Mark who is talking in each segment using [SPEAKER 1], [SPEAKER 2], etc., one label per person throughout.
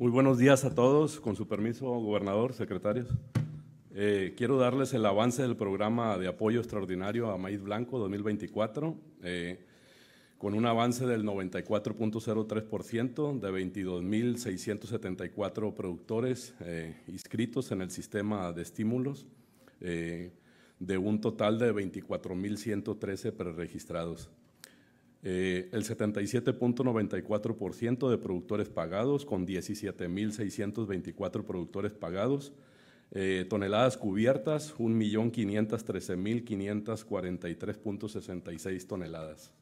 [SPEAKER 1] Muy buenos días a todos. Con su permiso, gobernador, secretarios. Eh, quiero darles el avance del programa de apoyo extraordinario a Maíz Blanco 2024, eh, con un avance del 94.03% de 22.674 productores eh, inscritos en el sistema de estímulos, de un total de 24.113 preregistrados. Eh, el 77.94% de productores pagados, con 17.624 productores pagados. Eh, toneladas cubiertas, 1.513.543.66 toneladas.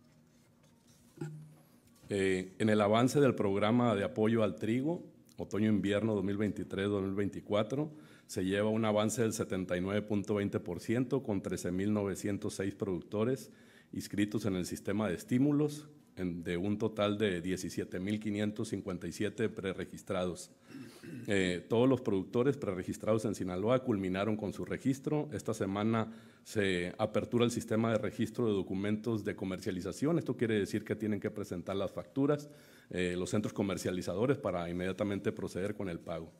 [SPEAKER 1] Eh, en el avance del programa de apoyo al trigo, otoño-invierno 2023-2024, se lleva un avance del 79.20% con 13.906 productores, inscritos en el sistema de estímulos, de un total de 17.557 preregistrados. Eh, todos los productores preregistrados en Sinaloa culminaron con su registro. Esta semana se apertura el sistema de registro de documentos de comercialización. Esto quiere decir que tienen que presentar las facturas, eh, los centros comercializadores para inmediatamente proceder con el pago.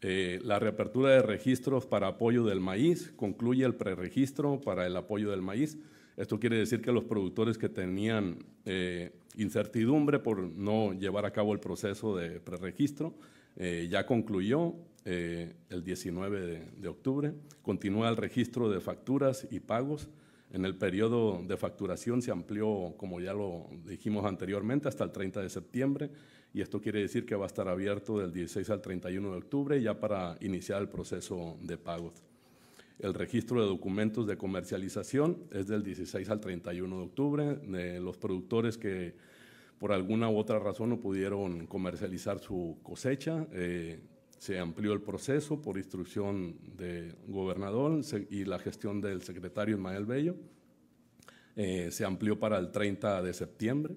[SPEAKER 1] Eh, la reapertura de registros para apoyo del maíz concluye el preregistro para el apoyo del maíz. Esto quiere decir que los productores que tenían eh, incertidumbre por no llevar a cabo el proceso de preregistro eh, ya concluyó eh, el 19 de, de, octubre. Continúa el registro de facturas y pagos. En el periodo de facturación se amplió, como ya lo dijimos anteriormente, hasta el 30 de septiembre y esto quiere decir que va a estar abierto del 16 al 31 de octubre ya para iniciar el proceso de pagos. El registro de documentos de comercialización es del 16 al 31 de octubre. de eh, los productores que por alguna u otra razón no pudieron comercializar su cosecha, eh, se amplió el proceso por instrucción del gobernador y la gestión del secretario Ismael Bello. Eh, se amplió para el 30 de septiembre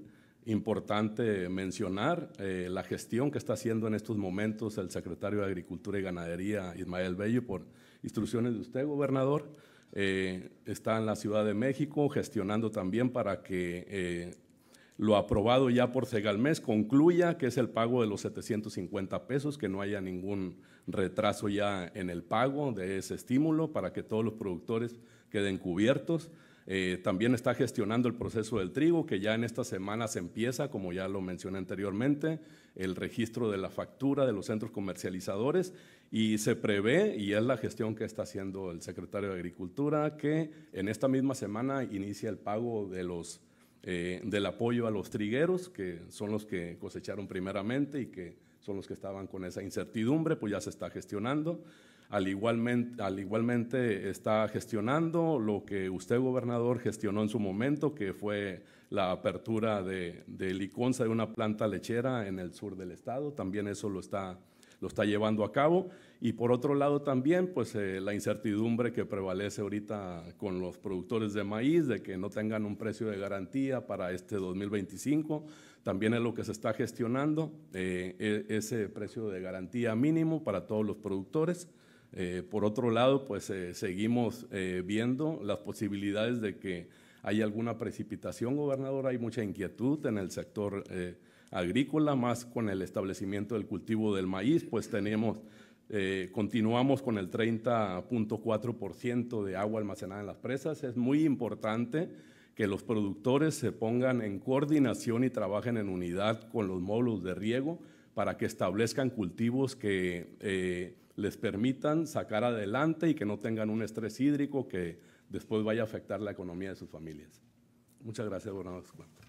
[SPEAKER 1] importante mencionar eh, la gestión que está haciendo en estos momentos el secretario de Agricultura y Ganadería, Ismael Bello, por instrucciones de usted, gobernador. Eh, está en la Ciudad de México gestionando también para que eh, lo aprobado ya por Segalmex concluya, que es el pago de los 750 pesos, que no haya ningún retraso ya en el pago de ese estímulo para que todos los productores queden cubiertos. Eh, también está gestionando el proceso del trigo, que ya en esta semana se empieza, como ya lo mencioné anteriormente, el registro de la factura de los centros comercializadores y se prevé, y es la gestión que está haciendo el secretario de Agricultura, que en esta misma semana inicia el pago de eh, del apoyo a los trigueros, que son los que cosecharon primeramente y que son los que estaban con esa incertidumbre, pues ya se está gestionando al igualmente, al está gestionando lo que usted, gobernador, gestionó en su momento, que fue la apertura de, de Liconza de una planta lechera en el sur del estado, también eso lo está lo está llevando a cabo. Y por otro lado también, pues eh, la incertidumbre que prevalece ahorita con los productores de maíz, de que no tengan un precio de garantía para este 2025, también es lo que se está gestionando, eh, e-, ese precio de garantía mínimo para todos los productores. Eh, por otro lado, pues eh, seguimos eh, viendo las posibilidades de que haya alguna precipitación, gobernador. Hay mucha inquietud en el sector agrícola, más con el establecimiento del cultivo del maíz, pues tenemos, continuamos con el 30.4% de agua almacenada en las presas. Es muy importante que los productores se pongan en coordinación y trabajen en unidad con los módulos de riego para que establezcan cultivos que les permitan sacar adelante y que no tengan un estrés hídrico que después vaya a afectar la economía de sus familias. Muchas gracias, gobernador.